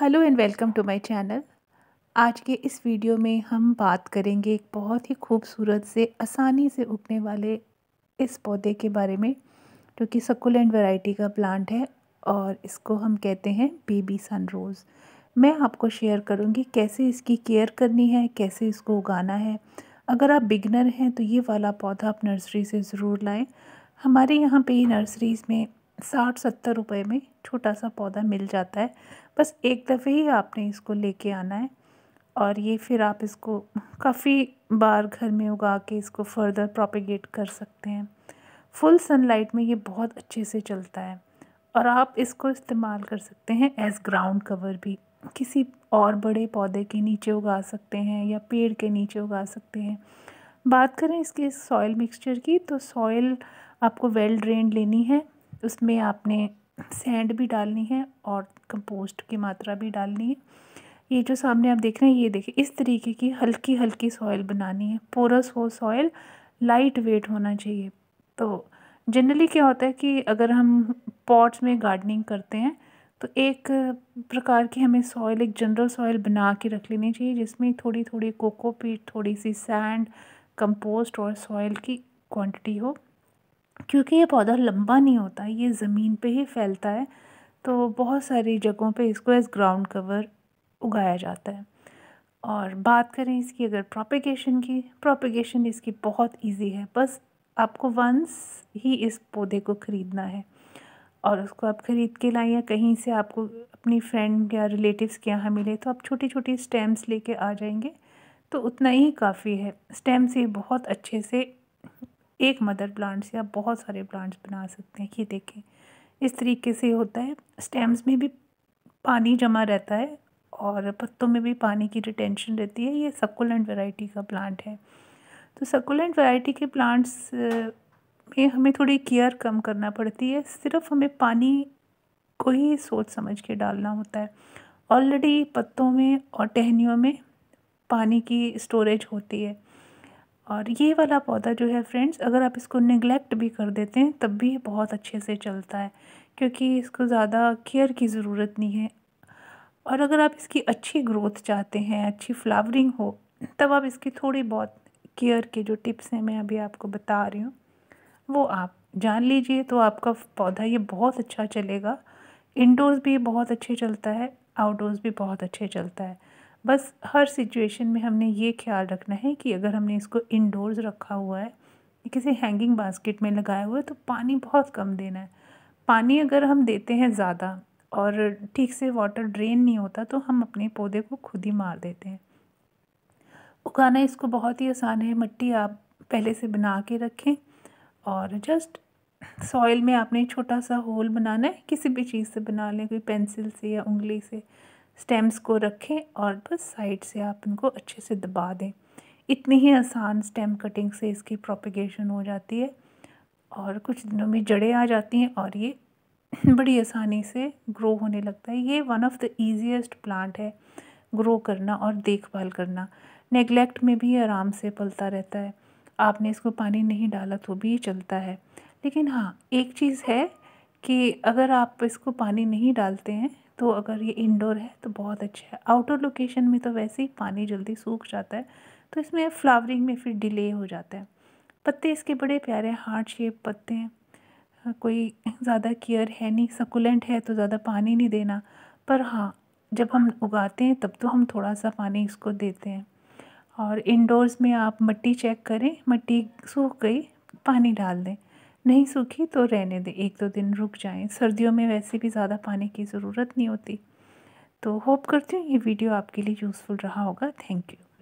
hello and welcome to my channel आज के इस वीडियो में हम बात करेंगे एक बहुत ही खूबसूरत से आसानी से उगने वाले इस पौधे के बारे में जो कि सकुलेंट वैरायटी का प्लांट है और इसको हम कहते हैं बेबी सन रोज़ मैं आपको शेयर करूंगी कैसे इसकी केयर करनी है कैसे इसको उगाना है अगर आप बिगनर हैं तो ये वाला पौधा आप नर्सरी से ज़रूर लाएँ हमारे यहाँ पर नर्सरीज़ में साठ सत्तर रुपए में छोटा सा पौधा मिल जाता है बस एक दफ़े ही आपने इसको लेके आना है और ये फिर आप इसको काफ़ी बार घर में उगा के इसको फर्दर प्रोपिगेट कर सकते हैं फुल सनलाइट में ये बहुत अच्छे से चलता है और आप इसको इस्तेमाल कर सकते हैं एज ग्राउंड कवर भी किसी और बड़े पौधे के नीचे उगा सकते हैं या पेड़ के नीचे उगा सकते हैं बात करें इसके सॉइल मिक्सचर की तो सॉइल आपको वेल ड्रेन लेनी है उसमें आपने सैंड भी डालनी है और कंपोस्ट की मात्रा भी डालनी है ये जो सामने आप देख रहे हैं ये देखिए इस तरीके की हल्की हल्की सॉइल बनानी है पोरस हो सॉइल लाइट वेट होना चाहिए तो जनरली क्या होता है कि अगर हम पॉट्स में गार्डनिंग करते हैं तो एक प्रकार की हमें सॉइल एक जनरल सॉइल बना के रख लेनी चाहिए जिसमें थोड़ी थोड़ी कोकोपीट थोड़ी सी सैंड कंपोस्ट और सॉइल की क्वांटिटी हो क्योंकि ये पौधा लंबा नहीं होता ये ज़मीन पे ही फैलता है तो बहुत सारी जगहों पे इसको एज ग्राउंड कवर उगाया जाता है और बात करें इसकी अगर प्रोपिगेशन की प्रोपिगेशन इसकी बहुत इजी है बस आपको वंस ही इस पौधे को ख़रीदना है और उसको आप ख़रीद के लाएँ या कहीं से आपको अपनी फ्रेंड या रिलेटिव्स के यहाँ मिले तो आप छोटी छोटी स्टेम्स लेके आ जाएंगे तो उतना ही काफ़ी है स्टेम्स ये बहुत अच्छे से एक मदर प्लांट से आप बहुत सारे प्लांट्स बना सकते हैं ये देखें इस तरीके से होता है स्टेम्स में भी पानी जमा रहता है और पत्तों में भी पानी की रिटेंशन रहती है ये सकुलेंट वैरायटी का प्लांट है तो सकुलेंट वैरायटी के प्लांट्स में हमें थोड़ी केयर कम करना पड़ती है सिर्फ हमें पानी को ही सोच समझ के डालना होता है ऑलरेडी पत्तों में और टहनियों में पानी की स्टोरेज होती है और ये वाला पौधा जो है फ्रेंड्स अगर आप इसको निगलेक्ट भी कर देते हैं तब भी बहुत अच्छे से चलता है क्योंकि इसको ज़्यादा केयर की ज़रूरत नहीं है और अगर आप इसकी अच्छी ग्रोथ चाहते हैं अच्छी फ्लावरिंग हो तब आप इसकी थोड़ी बहुत केयर के जो टिप्स हैं मैं अभी आपको बता रही हूँ वो आप जान लीजिए तो आपका पौधा ये बहुत अच्छा चलेगा इंडोर्स भी बहुत अच्छे चलता है आउटडोर्स भी बहुत अच्छे चलता है बस हर सिचुएशन में हमने ये ख्याल रखना है कि अगर हमने इसको इनडोर्स रखा हुआ है किसी हैंगिंग बास्केट में लगाया हुआ है तो पानी बहुत कम देना है पानी अगर हम देते हैं ज़्यादा और ठीक से वाटर ड्रेन नहीं होता तो हम अपने पौधे को खुद ही मार देते हैं उगाना इसको बहुत ही आसान है मिट्टी आप पहले से बना के रखें और जस्ट सॉइल में आपने छोटा सा होल बनाना है किसी भी चीज़ से बना लें कोई पेंसिल से या उंगली से स्टेम्स को रखें और बस साइड से आप इनको अच्छे से दबा दें इतनी ही आसान स्टेम कटिंग से इसकी प्रोपिगेशन हो जाती है और कुछ दिनों में जड़ें आ जाती हैं और ये बड़ी आसानी से ग्रो होने लगता है ये one of the easiest plant है ग्रो करना और देखभाल करना नेगलेक्ट में भी आराम से पलता रहता है आपने इसको पानी नहीं डाला तो भी चलता है लेकिन हाँ एक चीज़ है कि अगर आप इसको पानी नहीं डालते हैं तो अगर ये इंडोर है तो बहुत अच्छा है आउटडोर लोकेशन में तो वैसे ही पानी जल्दी सूख जाता है तो इसमें फ्लावरिंग में फिर डिले हो जाता है पत्ते इसके बड़े प्यारे हार्ट शेप पत्ते हैं कोई ज़्यादा केयर है नहीं सकुलेंट है तो ज़्यादा पानी नहीं देना पर हाँ जब हम उगाते हैं तब तो हम थोड़ा सा पानी इसको देते हैं और इंडोर्स में आप मिट्टी चेक करें मिट्टी सूख गई पानी डाल दें नहीं सूखी तो रहने दें एक दो दिन रुक जाएं सर्दियों में वैसे भी ज़्यादा पानी की ज़रूरत नहीं होती तो होप करती हूँ ये वीडियो आपके लिए यूज़फुल रहा होगा थैंक यू